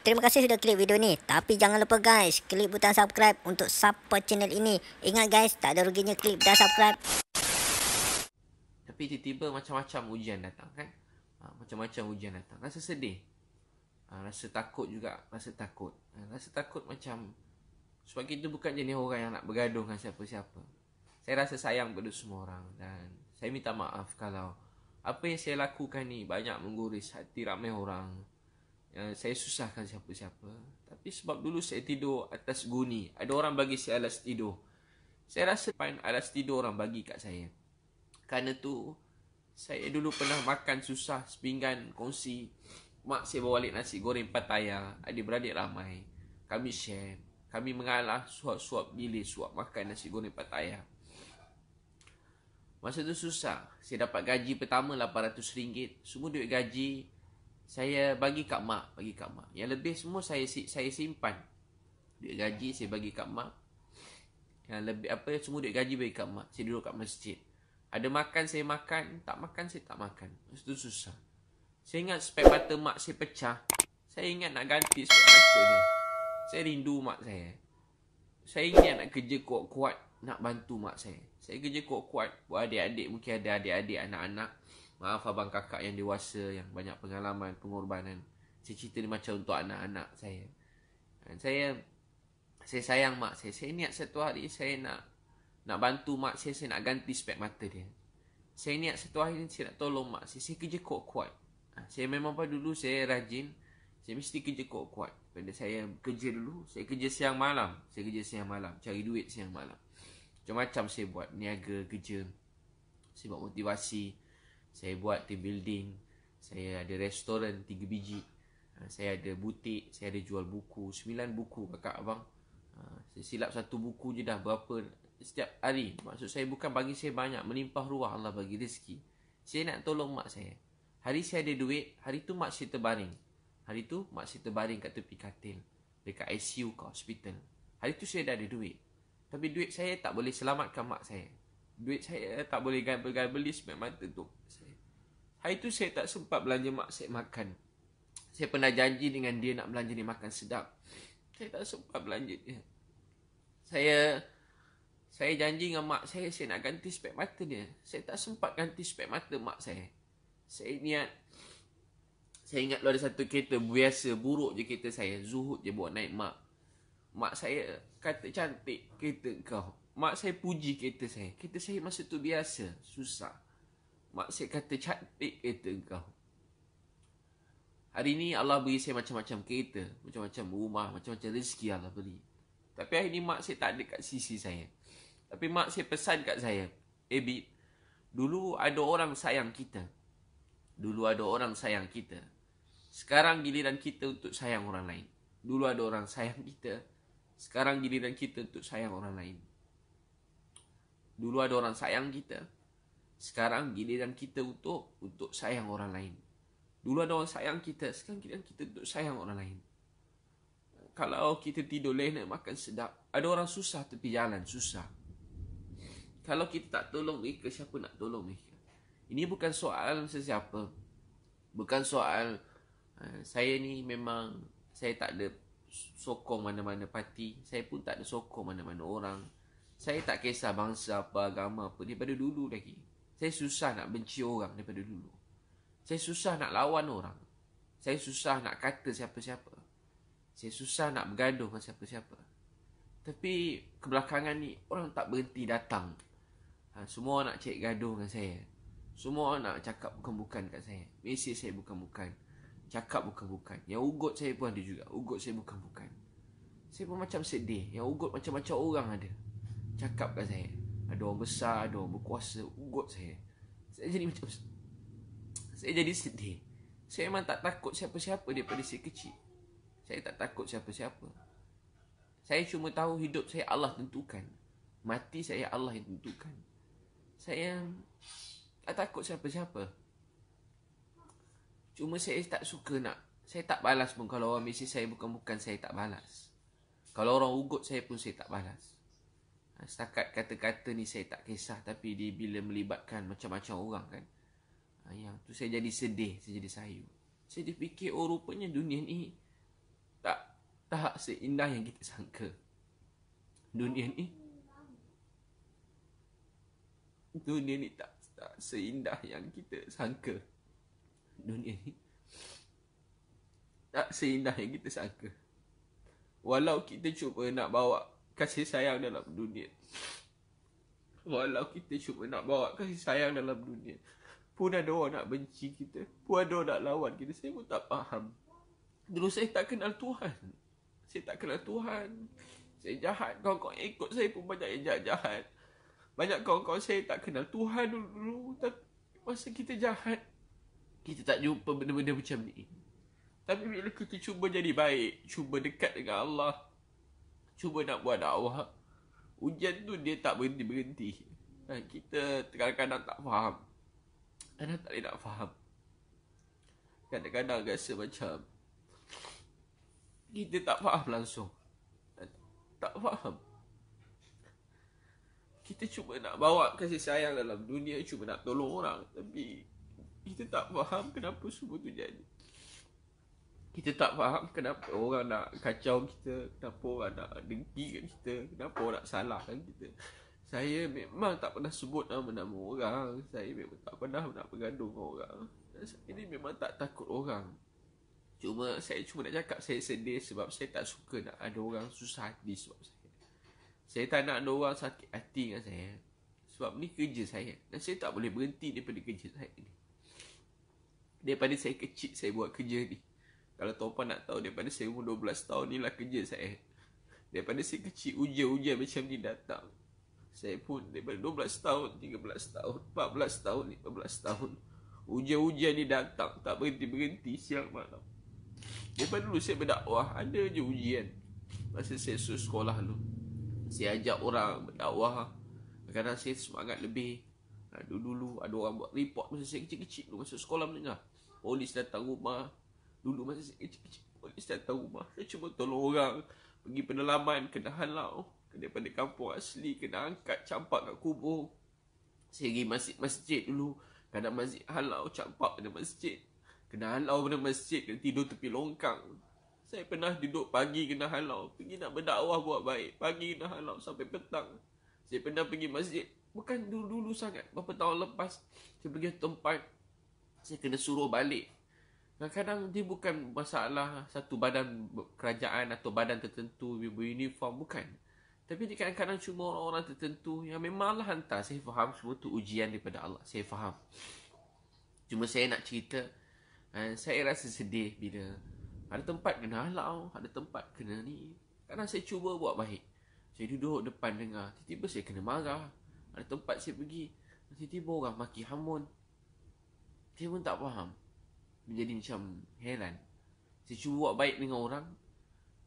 Terima kasih sudah klik video ni. Tapi jangan lupa guys, klik butang subscribe untuk support channel ini. Ingat guys, tak ada ruginya klik dan subscribe. Tapi tiba-tiba macam-macam ujian datang kan? Ah, macam-macam ha, ujian datang. Rasa sedih. Ah, rasa takut juga. Rasa takut. Ah, rasa takut macam... Sebab kita bukan jenis orang yang nak bergaduh dengan siapa-siapa. Saya rasa sayang pada semua orang. Dan saya minta maaf kalau... Apa yang saya lakukan ni banyak mengguris hati ramai orang. Ya, saya susahkan siapa-siapa. Tapi sebab dulu saya tidur atas guni. Ada orang bagi saya alas tidur. Saya rasa pain alas tidur orang bagi kat saya. Kerana tu, saya dulu pernah makan susah sepinggan kongsi. Mak saya bawa balik nasi goreng pataya. Ada beradik ramai. Kami share. Kami mengalah suap-suap bilis, suap makan nasi goreng pataya. Masa tu susah. Saya dapat gaji pertama RM800. Semua duit gaji saya bagi kat mak, bagi kat mak. Yang lebih semua saya saya simpan. Duit gaji saya bagi kat mak. Yang lebih apa semua duit gaji bagi kat mak. Saya duduk kat masjid. Ada makan saya makan, tak makan saya tak makan. Itu susah. Saya ingat spek mata mak saya pecah. Saya ingat nak ganti spek mata ni. Saya rindu mak saya. Saya ingat nak kerja kuat-kuat nak bantu mak saya. Saya kerja kuat-kuat buat adik-adik mungkin ada adik-adik anak-anak. Maaf abang kakak yang dewasa Yang banyak pengalaman, pengorbanan Saya cerita ni macam untuk anak-anak saya Dan eh, Saya Saya sayang mak saya Saya niat satu hari saya nak Nak bantu mak saya, saya nak ganti spek mata dia Saya niat satu hari ni saya nak tolong mak saya Saya kerja kuat-kuat ah, Saya memang pada dulu saya rajin Saya mesti kerja kuat-kuat Pada saya kerja dulu, saya kerja siang malam Saya kerja siang malam, cari duit siang malam Macam-macam saya buat, niaga, kerja Saya buat motivasi saya buat team building Saya ada restoran tiga biji ha, Saya ada butik Saya ada jual buku sembilan buku kakak abang ha, Saya silap satu buku je dah berapa Setiap hari Maksud saya bukan bagi saya banyak Melimpah ruah Allah bagi rezeki Saya nak tolong mak saya Hari saya ada duit Hari tu mak saya terbaring Hari tu mak saya terbaring kat tepi katil Dekat ICU ke hospital Hari tu saya dah ada duit Tapi duit saya tak boleh selamatkan mak saya Duit saya tak boleh gambel-gambel Sebab mata tu saya Hari tu saya tak sempat belanja mak saya makan. Saya pernah janji dengan dia nak belanja dia makan sedap. Saya tak sempat belanja dia. Saya saya janji dengan mak saya saya nak ganti spek mata dia. Saya tak sempat ganti spek mata mak saya. Saya niat saya ingat ada satu kereta biasa buruk je kereta saya. Zuhud je buat naik mak. Mak saya kata cantik kereta kau. Mak saya puji kereta saya. Kereta saya masa tu biasa, susah. Maksud kata cantik kereta kau Hari ni Allah beri saya macam-macam kereta Macam-macam rumah Macam-macam rezeki Allah beri Tapi hari ni mak saya tak ada kat sisi saya Tapi mak saya pesan kat saya Eh Bid Dulu ada orang sayang kita Dulu ada orang sayang kita Sekarang giliran kita untuk sayang orang lain Dulu ada orang sayang kita Sekarang giliran kita untuk sayang orang lain Dulu ada orang sayang kita sekarang giliran kita untuk untuk sayang orang lain. Dulu ada orang sayang kita, sekarang giliran kita untuk sayang orang lain. Kalau kita tidur lena makan sedap, ada orang susah tepi jalan, susah. Kalau kita tak tolong mereka, siapa nak tolong mereka? Ini bukan soal sesiapa. Bukan soal uh, saya ni memang saya tak ada sokong mana-mana parti. Saya pun tak ada sokong mana-mana orang. Saya tak kisah bangsa apa, agama apa. Daripada dulu lagi. Saya susah nak benci orang daripada dulu. Saya susah nak lawan orang. Saya susah nak kata siapa-siapa. Saya susah nak bergaduh dengan siapa-siapa. Tapi kebelakangan ni orang tak berhenti datang. Ha, semua nak cek gaduh dengan saya. Semua nak cakap bukan-bukan kat saya. Mesej saya bukan-bukan. Cakap bukan-bukan. Yang ugut saya pun ada juga. Ugut saya bukan-bukan. Saya pun macam sedih. Yang ugut macam-macam orang ada. Cakap kat saya ada orang besar, ada orang berkuasa, ugut saya. Saya jadi macam saya jadi sedih. Saya memang tak takut siapa-siapa daripada saya kecil. Saya tak takut siapa-siapa. Saya cuma tahu hidup saya Allah tentukan. Mati saya Allah yang tentukan. Saya tak takut siapa-siapa. Cuma saya tak suka nak. Saya tak balas pun kalau orang mesej saya bukan-bukan saya tak balas. Kalau orang ugut saya pun saya tak balas. Setakat kata-kata ni saya tak kisah Tapi dia bila melibatkan macam-macam orang kan ah, Yang tu saya jadi sedih Saya jadi sayu Saya dia oh rupanya dunia ni Tak tak seindah yang kita sangka Dunia ni Dunia ni tak, tak seindah yang kita sangka Dunia ni Tak seindah yang kita sangka Walau kita cuba nak bawa kasih sayang dalam dunia Walau kita cuma nak bawa kasih sayang dalam dunia Pun ada orang nak benci kita Pun ada orang nak lawan kita Saya pun tak faham Dulu saya tak kenal Tuhan Saya tak kenal Tuhan Saya jahat Kawan-kawan yang ikut saya pun banyak yang jahat-jahat Banyak kawan-kawan saya tak kenal Tuhan dulu-dulu Tapi masa kita jahat Kita tak jumpa benda-benda macam ni Tapi bila kita cuba jadi baik Cuba dekat dengan Allah cuba nak buat dakwah Hujan tu dia tak berhenti-berhenti ha, Kita terkadang kadang tak faham Kadang tak boleh nak faham Kadang-kadang rasa macam Kita tak faham langsung Tak faham Kita cuba nak bawa kasih sayang dalam dunia Cuba nak tolong orang Tapi kita tak faham kenapa semua tu jadi kita tak faham kenapa orang nak kacau kita, kenapa orang nak dengki kat kita, kenapa orang nak salahkan kita. Saya memang tak pernah sebut nama-nama orang. Saya memang tak pernah nak bergaduh dengan orang. Dan saya ini memang tak takut orang. Cuma saya cuma nak cakap saya sedih sebab saya tak suka nak ada orang susah hati sebab saya. Saya tak nak ada orang sakit hati dengan saya. Sebab ni kerja saya. Dan saya tak boleh berhenti daripada kerja saya ni. Daripada saya kecil saya buat kerja ni. Kalau Topan nak tahu daripada saya umur 12 tahun ni lah kerja saya. Daripada saya kecil ujian-ujian macam ni datang. Saya pun daripada 12 tahun, 13 tahun, 14 tahun, 15 tahun. Ujian-ujian ni datang tak berhenti-berhenti siang malam. Daripada dulu saya berdakwah, ada je ujian. Masa saya susu sekolah dulu. Saya ajak orang berdakwah. Kadang-kadang saya semangat lebih. Dulu-dulu ada orang buat report masa saya kecil-kecil dulu. Masa sekolah menengah. Polis datang rumah Dulu masa saya eh, kecil-kecil pun saya tak tahu rumah Saya cuma tolong orang pergi pendalaman Kena halau daripada kampung asli Kena angkat campak kat kubur Saya pergi masjid-masjid dulu kena masjid halau campak pada masjid Kena halau pada masjid Kena tidur tepi longkang Saya pernah duduk pagi kena halau Pergi nak berdakwah buat baik Pagi kena halau sampai petang Saya pernah pergi masjid Bukan dulu-dulu sangat Berapa tahun lepas Saya pergi tempat Saya kena suruh balik Kadang-kadang dia bukan masalah satu badan kerajaan atau badan tertentu beruniform, bukan. Tapi dia kadang-kadang cuma orang-orang tertentu yang memanglah hantar. Saya faham semua itu ujian daripada Allah. Saya faham. Cuma saya nak cerita, eh, saya rasa sedih bila ada tempat kena halau, ada tempat kena ni. Kadang saya cuba buat baik. Saya duduk depan dengar, tiba-tiba saya kena marah. Ada tempat saya pergi, tiba-tiba orang maki hamun. Dia pun tak faham menjadi macam heran Saya cuba buat baik dengan orang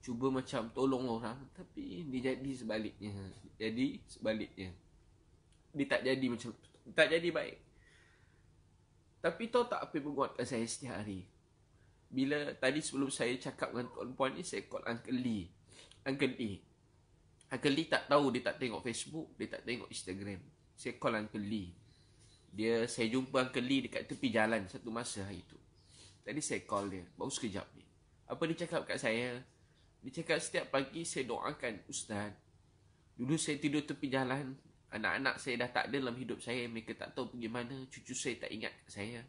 Cuba macam tolong orang Tapi dia jadi sebaliknya Jadi sebaliknya Dia tak jadi macam Tak jadi baik Tapi tahu tak apa yang menguatkan saya setiap hari Bila tadi sebelum saya cakap dengan tuan puan ni Saya call Uncle Lee Uncle Lee Uncle Lee tak tahu dia tak tengok Facebook Dia tak tengok Instagram Saya call Uncle Lee dia saya jumpa Uncle Lee dekat tepi jalan satu masa hari itu. Tadi saya call dia Baru sekejap ni Apa dia cakap kat saya Dia cakap setiap pagi saya doakan Ustaz Dulu saya tidur tepi jalan Anak-anak saya dah tak ada dalam hidup saya Mereka tak tahu pergi mana Cucu saya tak ingat kat saya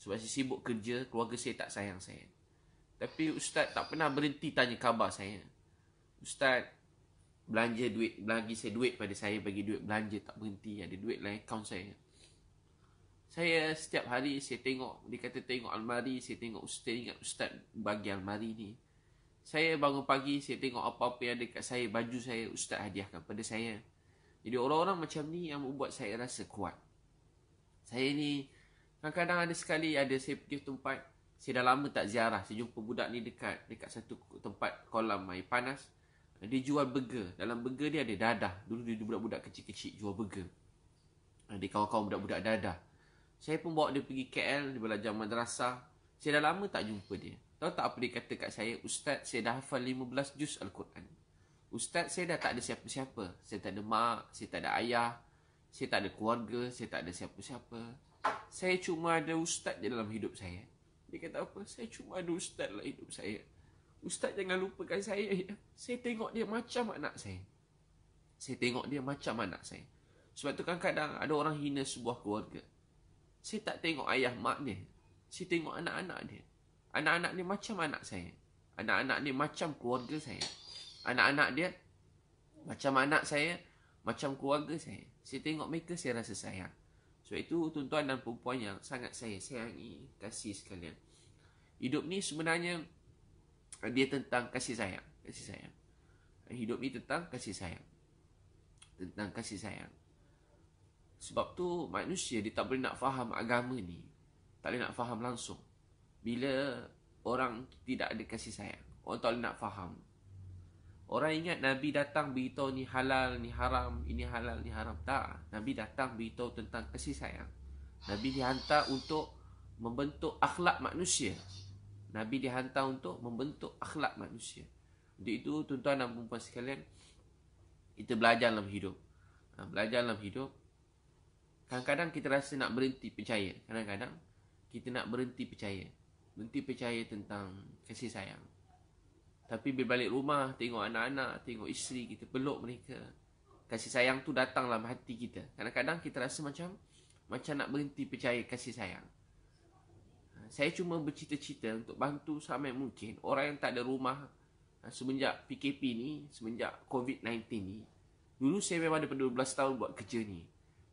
Sebab saya sibuk kerja Keluarga saya tak sayang saya Tapi Ustaz tak pernah berhenti tanya khabar saya Ustaz Belanja duit Belagi saya duit pada saya Bagi duit belanja tak berhenti Ada duit dalam akaun saya saya setiap hari saya tengok dia kata tengok almari saya tengok ustaz ingat ustaz bagi almari ni saya bangun pagi saya tengok apa-apa yang dekat saya baju saya ustaz hadiahkan pada saya jadi orang-orang macam ni yang membuat saya rasa kuat saya ni kadang-kadang ada sekali ada saya pergi tempat saya dah lama tak ziarah saya jumpa budak ni dekat dekat satu tempat kolam air panas dia jual burger dalam burger dia ada dadah dulu dia budak-budak kecil-kecil jual burger ada kawan-kawan budak-budak dadah saya pun bawa dia pergi KL Dia belajar madrasah Saya dah lama tak jumpa dia Tahu tak apa dia kata kat saya Ustaz saya dah hafal 15 juz Al-Quran Ustaz saya dah tak ada siapa-siapa Saya tak ada mak Saya tak ada ayah Saya tak ada keluarga Saya tak ada siapa-siapa Saya cuma ada ustaz je dalam hidup saya Dia kata apa Saya cuma ada ustaz dalam hidup saya Ustaz jangan lupakan saya Saya tengok dia macam anak saya Saya tengok dia macam anak saya Sebab tu kadang kadang ada orang hina sebuah keluarga saya tak tengok ayah mak dia. Saya tengok anak-anak dia. Anak-anak dia macam anak saya. Anak-anak dia macam keluarga saya. Anak-anak dia macam anak saya, macam keluarga saya. Saya tengok mereka, saya rasa sayang. Sebab itu, tuan-tuan dan perempuan yang sangat saya sayangi, kasih sekalian. Hidup ni sebenarnya dia tentang kasih sayang. Kasih sayang. Hidup ni tentang kasih sayang. Tentang kasih sayang. Sebab tu manusia dia tak boleh nak faham agama ni. Tak boleh nak faham langsung. Bila orang tidak ada kasih sayang. Orang tak boleh nak faham. Orang ingat Nabi datang beritahu ni halal, ni haram, ini halal, ni haram. Tak. Nabi datang beritahu tentang kasih sayang. Nabi dihantar untuk membentuk akhlak manusia. Nabi dihantar untuk membentuk akhlak manusia. Untuk itu, tuan-tuan dan perempuan sekalian, kita belajar dalam hidup. Ha, belajar dalam hidup, Kadang-kadang kita rasa nak berhenti percaya. Kadang-kadang kita nak berhenti percaya. Berhenti percaya tentang kasih sayang. Tapi bila balik rumah, tengok anak-anak, tengok isteri, kita peluk mereka. Kasih sayang tu datang dalam hati kita. Kadang-kadang kita rasa macam macam nak berhenti percaya kasih sayang. Saya cuma bercita-cita untuk bantu sampai mungkin orang yang tak ada rumah ha, semenjak PKP ni, semenjak COVID-19 ni. Dulu saya memang daripada 12 tahun buat kerja ni.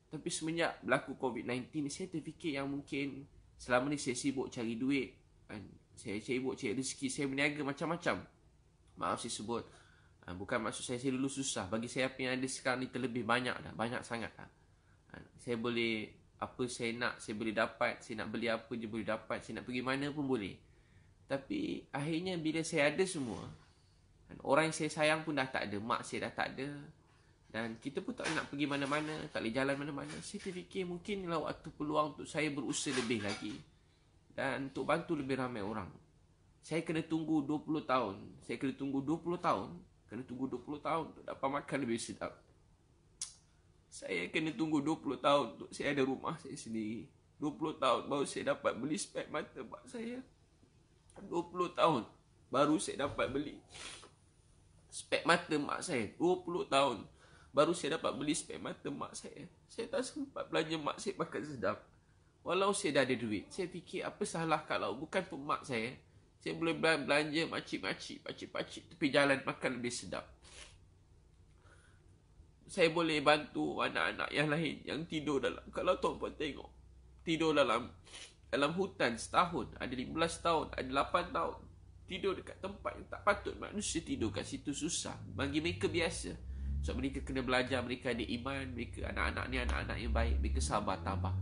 Tapi semenjak berlaku COVID-19 ni Saya terfikir yang mungkin Selama ni saya sibuk cari duit kan? Saya sibuk cari rezeki Saya berniaga macam-macam Maaf saya sebut ah, Bukan maksud saya saya dulu susah Bagi saya apa yang ada sekarang ni terlebih banyak dah Banyak sangat dah ah, Saya boleh Apa saya nak saya boleh dapat Saya nak beli apa je boleh dapat Saya nak pergi mana pun boleh Tapi akhirnya bila saya ada semua kan, Orang yang saya sayang pun dah tak ada Mak saya dah tak ada dan kita pun tak nak pergi mana-mana, tak boleh jalan mana-mana. Saya fikir mungkinlah waktu peluang untuk saya berusaha lebih lagi. Dan untuk bantu lebih ramai orang. Saya kena tunggu 20 tahun. Saya kena tunggu 20 tahun. Kena tunggu 20 tahun untuk dapat makan lebih sedap. Saya kena tunggu 20 tahun untuk saya ada rumah saya sendiri. 20 tahun baru saya dapat beli spek mata buat saya. 20 tahun baru saya dapat beli spek mata mak saya. 20 tahun. Baru saya dapat beli spek mata mak saya Saya tak sempat belanja mak saya makan sedap Walau saya dah ada duit Saya fikir apa salah kalau bukan pun mak saya Saya boleh belanja makcik-makcik Pakcik-pakcik tepi jalan makan lebih sedap Saya boleh bantu anak-anak yang lain Yang tidur dalam Kalau tuan pun tengok Tidur dalam dalam hutan setahun Ada 15 tahun Ada 8 tahun Tidur dekat tempat yang tak patut Manusia tidur kat situ susah Bagi mereka biasa sebab so, mereka kena belajar Mereka ada iman Mereka anak-anak ni Anak-anak yang baik Mereka sabar tabah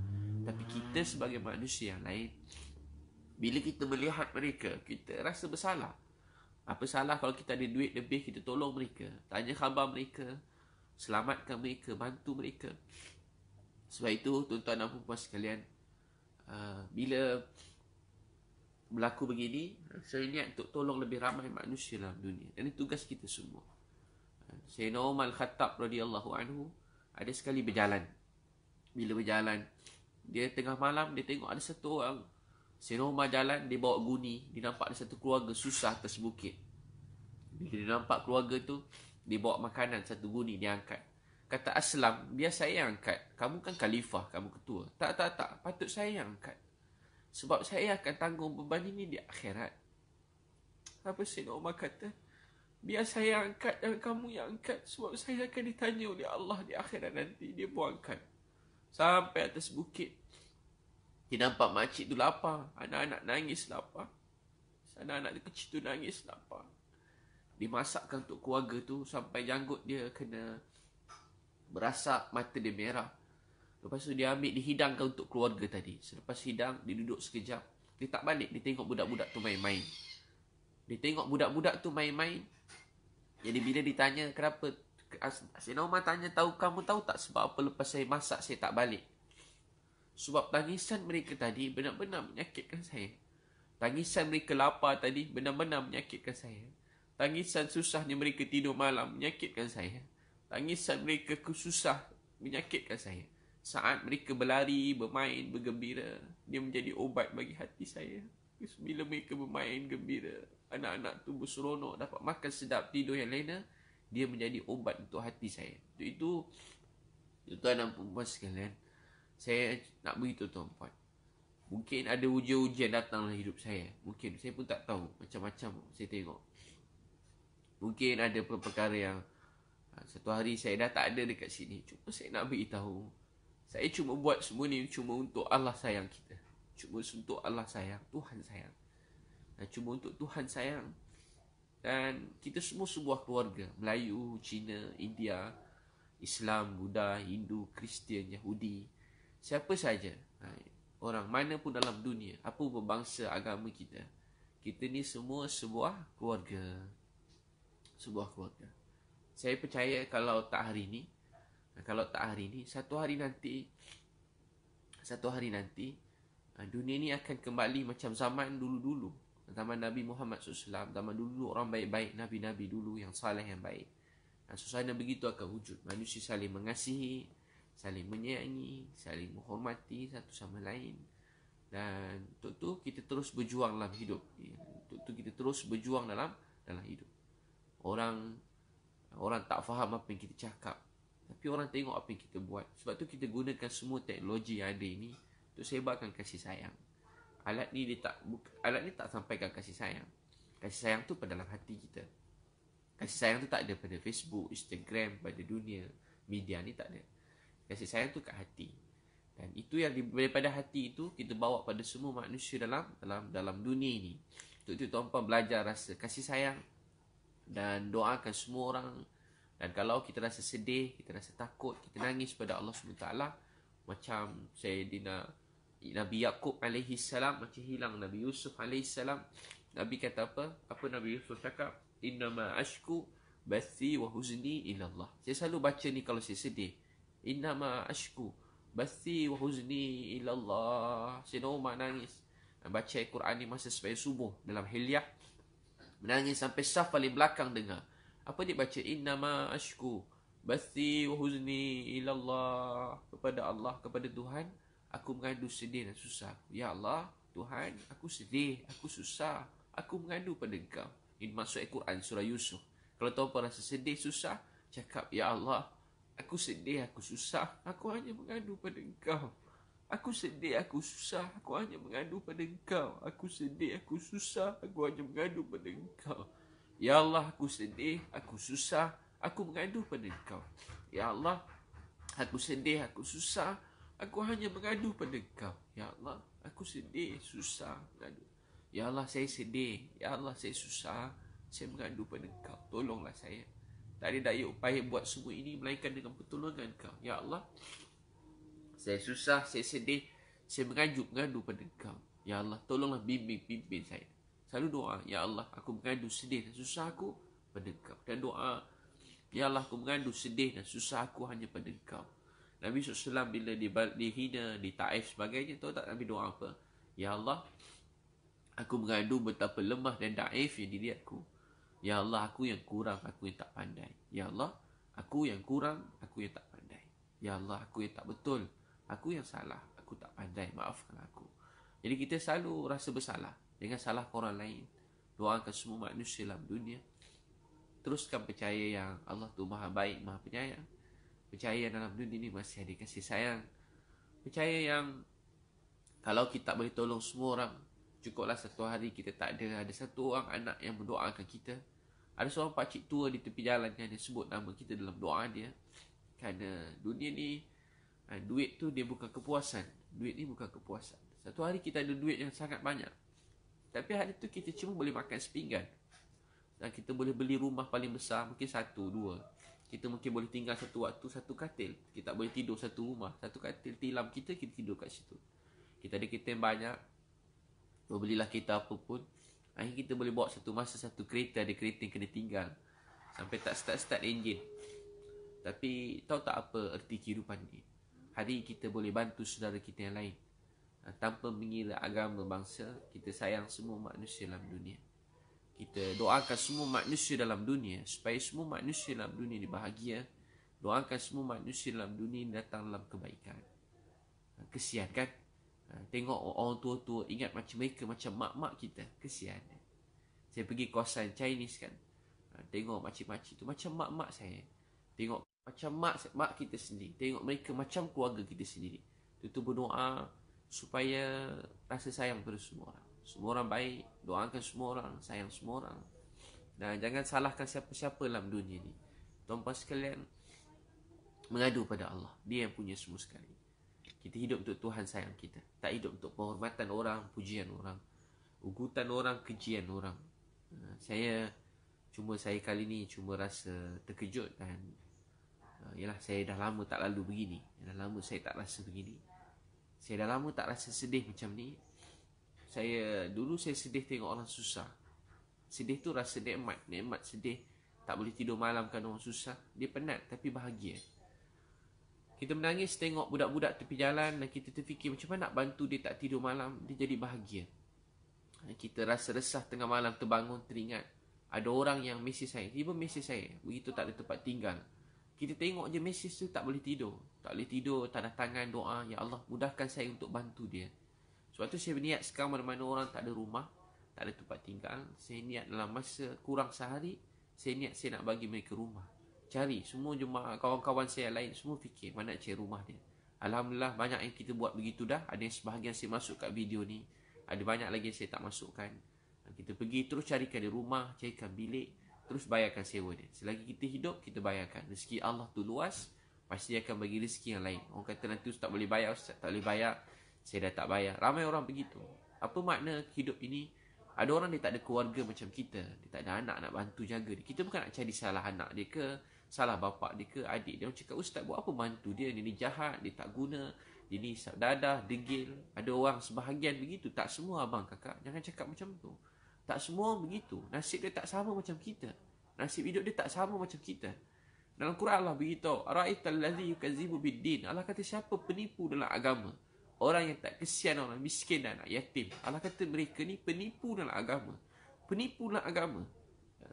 Tapi kita sebagai manusia yang lain Bila kita melihat mereka Kita rasa bersalah Apa salah kalau kita ada duit lebih Kita tolong mereka Tanya khabar mereka Selamatkan mereka Bantu mereka Sebab itu Tuan-tuan dan puan sekalian uh, Bila Berlaku begini Saya niat untuk tolong lebih ramai manusia dalam dunia ini tugas kita semua Sayyidina Umar Al-Khattab radhiyallahu anhu ada sekali berjalan. Bila berjalan, dia tengah malam dia tengok ada satu orang Sayyidina Umar jalan dia bawa guni, dia nampak ada satu keluarga susah atas bukit. Bila dia nampak keluarga tu, dia bawa makanan satu guni dia angkat. Kata Aslam, biar saya yang angkat. Kamu kan khalifah, kamu ketua. Tak, tak, tak. Patut saya yang angkat. Sebab saya akan tanggung beban ini di akhirat. Apa Sayyidina Umar kata? Biar saya angkat dan kamu yang angkat Sebab saya akan ditanya oleh Allah di akhirat nanti Dia pun angkat Sampai atas bukit Dia nampak makcik tu lapar Anak-anak nangis lapar Anak-anak tu kecil tu nangis lapar Dimasakkan untuk keluarga tu Sampai janggut dia kena Berasap mata dia merah Lepas tu dia ambil dihidangkan untuk keluarga tadi Selepas hidang dia duduk sekejap Dia tak balik dia tengok budak-budak tu main-main Dia tengok budak-budak tu main-main jadi bila ditanya kenapa Si Norma tanya tahu kamu tahu tak sebab apa lepas saya masak saya tak balik Sebab tangisan mereka tadi benar-benar menyakitkan saya Tangisan mereka lapar tadi benar-benar menyakitkan saya Tangisan susahnya mereka tidur malam menyakitkan saya Tangisan mereka kesusah menyakitkan saya Saat mereka berlari, bermain, bergembira Dia menjadi obat bagi hati saya bila mereka bermain gembira Anak-anak tumbuh seronok Dapat makan sedap tidur yang lena eh, Dia menjadi obat untuk hati saya itu itu Tuan-tuan dan perempuan sekalian Saya nak beritahu tuan-tuan Mungkin ada ujian-ujian datang dalam hidup saya Mungkin saya pun tak tahu Macam-macam saya tengok Mungkin ada perkara yang ah, Satu hari saya dah tak ada dekat sini Cuma saya nak beritahu Saya cuma buat semua ni Cuma untuk Allah sayang kita cuma untuk Allah sayang, Tuhan sayang. Dan cuma untuk Tuhan sayang. Dan kita semua sebuah keluarga, Melayu, Cina, India, Islam, Buddha, Hindu, Kristian, Yahudi, siapa saja. Ha, orang mana pun dalam dunia, apa pun bangsa agama kita. Kita ni semua sebuah keluarga. Sebuah keluarga. Saya percaya kalau tak hari ni, kalau tak hari ni, satu hari nanti satu hari nanti Ha, dunia ni akan kembali macam zaman dulu-dulu. Zaman Nabi Muhammad SAW. Zaman dulu orang baik-baik. Nabi-Nabi dulu yang saleh yang baik. Dan ha, susahnya begitu akan wujud. Manusia saling mengasihi. Saling menyayangi. Saling menghormati satu sama lain. Dan untuk tu kita terus berjuang dalam hidup. Untuk tu kita terus berjuang dalam dalam hidup. Orang orang tak faham apa yang kita cakap. Tapi orang tengok apa yang kita buat. Sebab tu kita gunakan semua teknologi yang ada ini untuk sebarkan kasih sayang. Alat ni dia tak alat ni tak sampaikan kasih sayang. Kasih sayang tu pada dalam hati kita. Kasih sayang tu tak ada pada Facebook, Instagram, pada dunia media ni tak ada. Kasih sayang tu kat hati. Dan itu yang daripada hati itu kita bawa pada semua manusia dalam dalam dalam dunia ini. Untuk itu tuan-tuan belajar rasa kasih sayang dan doakan semua orang dan kalau kita rasa sedih, kita rasa takut, kita nangis kepada Allah Subhanahu Taala macam Sayyidina Nabi Yaakob alaihi salam macam hilang Nabi Yusuf alaihi salam. Nabi kata apa? Apa Nabi Yusuf cakap? Inna ma ashku bathi wa huzni ila Allah. Saya selalu baca ni kalau saya sedih. Inna ma ashku bathi wa huzni ila Allah. Saya normal nangis. Baca Al-Quran ni masa sampai subuh dalam hilyah. Menangis sampai saf paling belakang dengar. Apa dia baca? Inna ma ashku bathi wa huzni ila Allah. Kepada Allah, kepada Tuhan aku mengadu sedih dan susah Ya Allah, Tuhan, aku sedih, aku susah. Aku mengadu pada engkau. Ini maksud Al-Quran surah Yusuf. Kalau tuan pun rasa sedih, susah, cakap, Ya Allah, aku sedih, aku susah. Aku hanya mengadu pada engkau. Aku sedih, aku susah. Aku hanya mengadu pada engkau. Aku sedih, aku susah. Aku hanya mengadu pada engkau. Ya Allah, aku sedih, aku susah. Aku mengadu pada engkau. Ya Allah, aku sedih, aku susah. Aku hanya mengadu pada kau Ya Allah Aku sedih Susah mengadu Ya Allah saya sedih Ya Allah saya susah Saya mengadu pada kau Tolonglah saya Tak ada daya upaya buat semua ini Melainkan dengan pertolongan kau Ya Allah Saya susah Saya sedih Saya mengadu Mengadu pada kau Ya Allah Tolonglah bimbing-bimbing saya Selalu doa Ya Allah Aku mengadu sedih dan susah aku Pada kau Dan doa Ya Allah aku mengandung sedih dan susah aku hanya pada engkau Nabi SAW bila dihina, ditaif sebagainya, tahu tak Nabi doa apa? Ya Allah, aku mengadu betapa lemah dan daif yang diri aku. Ya Allah, aku yang kurang, aku yang tak pandai. Ya Allah, aku yang kurang, aku yang tak pandai. Ya Allah, aku yang tak betul. Aku yang salah, aku tak pandai. Maafkan aku. Jadi kita selalu rasa bersalah dengan salah orang lain. Doakan semua manusia dalam dunia. Teruskan percaya yang Allah tu maha baik, maha penyayang percaya dalam dunia ni masih ada kasih sayang percaya yang kalau kita boleh tolong semua orang cukuplah satu hari kita tak ada ada satu orang anak yang mendoakan kita ada seorang pakcik tua di tepi jalan yang dia sebut nama kita dalam doa dia kerana eh, dunia ni eh, duit tu dia bukan kepuasan duit ni bukan kepuasan satu hari kita ada duit yang sangat banyak tapi hari tu kita cuma boleh makan sepinggan dan kita boleh beli rumah paling besar mungkin satu dua kita mungkin boleh tinggal satu waktu satu katil. Kita tak boleh tidur satu rumah, satu katil tilam kita kita tidur kat situ. Kita ada kereta yang banyak. Kau belilah kereta apa pun. Akhir kita boleh bawa satu masa satu kereta ada kereta yang kena tinggal. Sampai tak start-start enjin. Tapi tahu tak apa erti kehidupan ni. Hari kita boleh bantu saudara kita yang lain. Tanpa mengira agama bangsa, kita sayang semua manusia dalam dunia kita doakan semua manusia dalam dunia supaya semua manusia dalam dunia ini bahagia doakan semua manusia dalam dunia ini datang dalam kebaikan ha, kesian kan ha, tengok orang tua-tua ingat macam mereka macam mak-mak kita kesian saya pergi kawasan Chinese kan ha, tengok macam makcik tu macam mak-mak saya tengok macam mak mak kita sendiri tengok mereka macam keluarga kita sendiri tutup berdoa supaya rasa sayang terus semua orang semua orang baik doakan semua orang sayang semua orang dan jangan salahkan siapa-siapa dalam dunia ni tuan-tuan sekalian mengadu pada Allah dia yang punya semua sekali kita hidup untuk Tuhan sayang kita tak hidup untuk penghormatan orang pujian orang ugutan orang kejian orang ha, saya cuma saya kali ni cuma rasa terkejut dan ha, Yalah saya dah lama tak lalu begini Dah lama saya tak rasa begini Saya dah lama tak rasa sedih macam ni saya dulu saya sedih tengok orang susah. Sedih tu rasa nikmat, nikmat sedih tak boleh tidur malam kan orang susah, dia penat tapi bahagia. Kita menangis tengok budak-budak tepi jalan dan kita terfikir macam mana nak bantu dia tak tidur malam, dia jadi bahagia. Kita rasa resah tengah malam terbangun teringat ada orang yang mesej saya, tiba mesej saya, begitu tak ada tempat tinggal. Kita tengok je mesej tu tak boleh tidur. Tak boleh tidur, tanda tangan doa, Ya Allah mudahkan saya untuk bantu dia. Sebab tu saya berniat sekarang mana-mana orang tak ada rumah, tak ada tempat tinggal. Saya niat dalam masa kurang sehari, saya niat saya nak bagi mereka rumah. Cari semua jemaah kawan-kawan saya lain semua fikir mana nak cari rumah dia. Alhamdulillah banyak yang kita buat begitu dah. Ada yang sebahagian saya masuk kat video ni. Ada banyak lagi yang saya tak masukkan. Kita pergi terus carikan dia rumah, carikan bilik, terus bayarkan sewa dia. Selagi kita hidup, kita bayarkan. Rezeki Allah tu luas, pasti akan bagi rezeki yang lain. Orang kata nanti ustaz tak boleh bayar, ustaz tak boleh bayar saya dah tak bayar. Ramai orang begitu. Apa makna hidup ini? Ada orang dia tak ada keluarga macam kita. Dia tak ada anak nak bantu jaga dia. Kita bukan nak cari salah anak dia ke, salah bapak dia ke, adik dia. Orang cakap, ustaz buat apa bantu dia? Dia ni jahat, dia tak guna. Dia ni isap dadah, degil. Ada orang sebahagian begitu. Tak semua abang kakak. Jangan cakap macam tu. Tak semua begitu. Nasib dia tak sama macam kita. Nasib hidup dia tak sama macam kita. Dalam Quran Allah beritahu, Ra'ital ladhi yukazibu Allah kata siapa penipu dalam agama orang yang tak kesian orang miskin dan anak yatim. Allah kata mereka ni penipu dalam agama. Penipu dalam agama. Ya,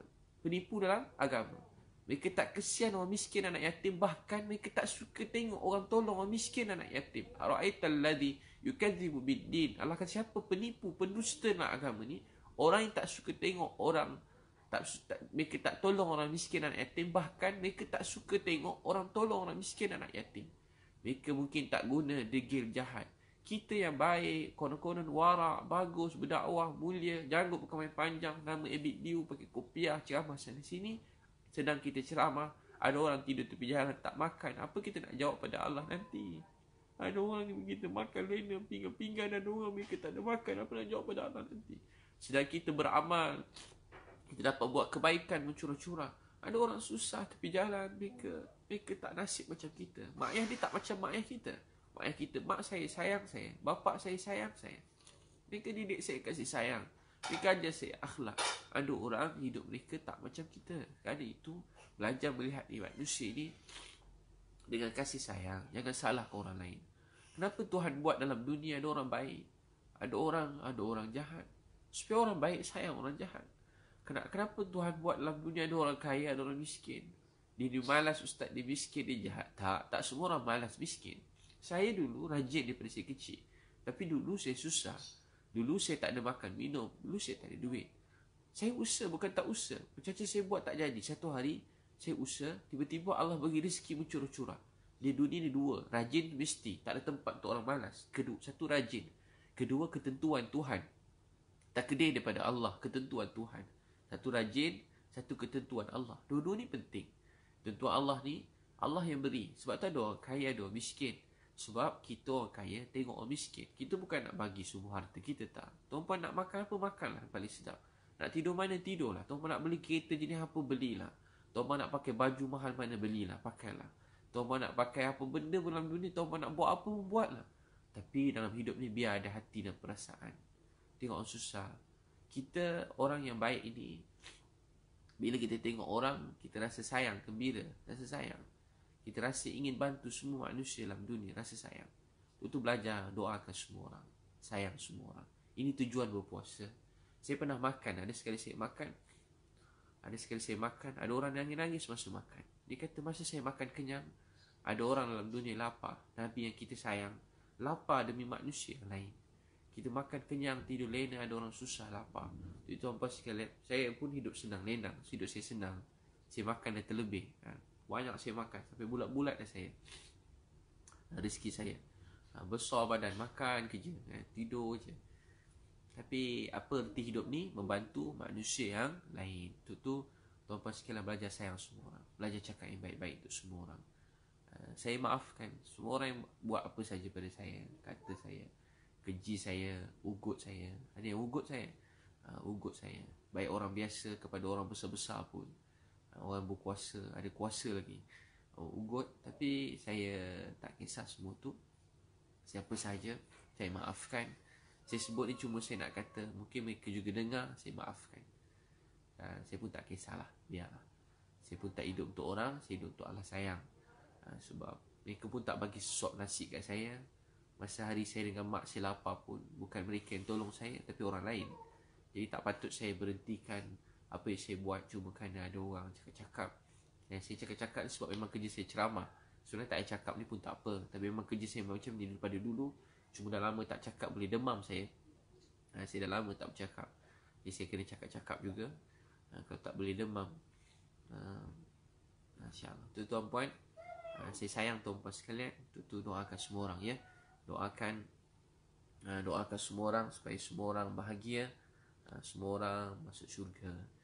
penipu dalam agama. Mereka tak kesian orang miskin dan anak yatim. Bahkan mereka tak suka tengok orang tolong orang miskin dan anak yatim. Ra'aital ladhi yukadzibu bid-din. Allah kata siapa penipu, pendusta dalam agama ni. Orang yang tak suka tengok orang tak, tak, mereka tak tolong orang miskin dan anak yatim Bahkan mereka tak suka tengok orang tolong orang miskin dan anak yatim mereka mungkin tak guna degil jahat Kita yang baik, konon-konon warak, bagus, berdakwah, mulia Janggup berkemain panjang, nama Ebit Diu, pakai kopiah, ceramah sana sini Sedang kita ceramah, ada orang tidur tepi jalan, tak makan Apa kita nak jawab pada Allah nanti? Ada orang yang kita makan lena, pinggan-pinggan Ada orang mereka tak ada makan, apa nak jawab pada Allah nanti? Sedang kita beramal Kita dapat buat kebaikan, mencurah-curah ada orang susah tepi jalan Mereka Mereka tak nasib macam kita Mak ayah dia tak macam mak ayah kita Mak ayah kita Mak saya sayang saya Bapa saya sayang saya Mereka didik saya kasih sayang Mereka ajar saya akhlak Ada orang hidup mereka tak macam kita Kali itu Belajar melihat di manusia ini Dengan kasih sayang Jangan salah ke orang lain Kenapa Tuhan buat dalam dunia ada orang baik Ada orang ada orang jahat Supaya orang baik sayang orang jahat Kenapa, kenapa Tuhan buat dalam dunia ada orang kaya ada orang miskin? Dia, dia malas ustaz, dia miskin, dia jahat. Tak, tak semua orang malas miskin. Saya dulu rajin daripada saya kecil. Tapi dulu saya susah. Dulu saya tak ada makan, minum. Dulu saya tak ada duit. Saya usah bukan tak usah. macam saya buat tak jadi. Satu hari, saya usah Tiba-tiba Allah bagi rezeki mencurah-curah. Di dunia ni dua. Rajin mesti. Tak ada tempat untuk orang malas. Kedua, satu rajin. Kedua, ketentuan Tuhan. Tak kedai daripada Allah. Ketentuan Tuhan. Satu rajin, satu ketentuan Allah. Dua-dua ni penting. ketentuan Allah ni, Allah yang beri. Sebab tu ada orang kaya, ada orang miskin. Sebab kita orang kaya, tengok orang miskin. Kita bukan nak bagi semua harta kita tak. Tuan nak makan apa, makanlah paling sedap. Nak tidur mana, tidurlah. Tuan nak beli kereta jenis apa, belilah. Tuan nak pakai baju mahal mana, belilah. Pakailah. Tuan nak pakai apa benda pun dalam dunia, tuan nak buat apa pun buatlah. Tapi dalam hidup ni biar ada hati dan perasaan. Tengok orang susah, kita orang yang baik ini bila kita tengok orang kita rasa sayang gembira rasa sayang kita rasa ingin bantu semua manusia dalam dunia rasa sayang itu belajar doakan semua orang sayang semua orang ini tujuan berpuasa saya pernah makan ada sekali saya makan ada sekali saya makan ada orang nangis-nangis semasa makan dia kata masa saya makan kenyang ada orang dalam dunia lapar nabi yang kita sayang lapar demi manusia yang lain kita makan kenyang, tidur lena, ada orang susah, lapar. Jadi tuan puan sekalian, saya pun hidup senang, lena. Hidup saya senang. Saya makan dah terlebih. Ha. Banyak saya makan, sampai bulat-bulat dah saya. Ha, rezeki saya. Ha, besar badan, makan kerja, ha, tidur je. Tapi apa erti hidup ni? Membantu manusia yang lain. Itu tu, tuan puan sekalian belajar sayang semua orang. Belajar cakap yang baik-baik untuk semua orang. Ha, saya maafkan semua orang yang buat apa saja pada saya, kata saya keji saya, ugut saya. Ada yang ugut saya. Uh, ugut saya. Baik orang biasa kepada orang besar-besar pun. Uh, orang berkuasa, ada kuasa lagi. Uh, ugut tapi saya tak kisah semua tu. Siapa saja, saya maafkan. Saya sebut ni cuma saya nak kata Mungkin mereka juga dengar Saya maafkan uh, Saya pun tak kisahlah Biarlah Saya pun tak hidup untuk orang Saya hidup untuk Allah sayang uh, Sebab Mereka pun tak bagi sop nasi kat saya Masa hari saya dengan mak saya lapar pun Bukan mereka yang tolong saya Tapi orang lain Jadi tak patut saya berhentikan Apa yang saya buat Cuma kerana ada orang cakap-cakap Dan saya cakap-cakap Sebab memang kerja saya ceramah Sebenarnya tak payah cakap ni pun tak apa Tapi memang kerja saya macam ni Daripada dulu Cuma dah lama tak cakap Boleh demam saya ha, Saya dah lama tak bercakap Jadi saya kena cakap-cakap juga ha, Kalau tak boleh demam ha, ha Tuan-tuan puan ha, Saya sayang tuan-tuan sekalian Tuan-tuan doakan semua orang ya doakan uh, doakan semua orang supaya semua orang bahagia uh, semua orang masuk syurga